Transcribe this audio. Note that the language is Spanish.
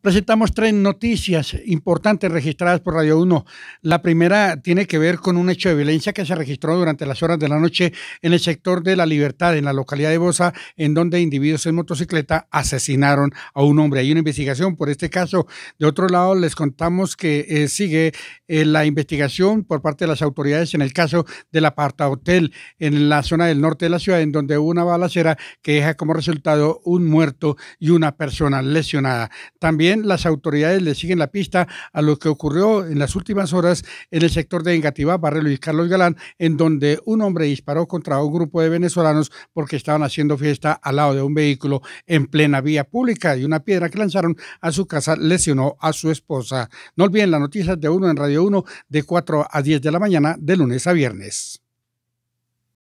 presentamos tres noticias importantes registradas por Radio 1. La primera tiene que ver con un hecho de violencia que se registró durante las horas de la noche en el sector de La Libertad, en la localidad de Bosa, en donde individuos en motocicleta asesinaron a un hombre. Hay una investigación por este caso. De otro lado, les contamos que eh, sigue eh, la investigación por parte de las autoridades en el caso del aparta hotel en la zona del norte de la ciudad, en donde hubo una balacera que deja como resultado un muerto y una persona lesionada. También las autoridades le siguen la pista a lo que ocurrió en las últimas horas en el sector de Engativá, Barrio Luis Carlos Galán, en donde un hombre disparó contra un grupo de venezolanos porque estaban haciendo fiesta al lado de un vehículo en plena vía pública y una piedra que lanzaron a su casa lesionó a su esposa. No olviden las noticias de uno en Radio 1 de 4 a 10 de la mañana de lunes a viernes.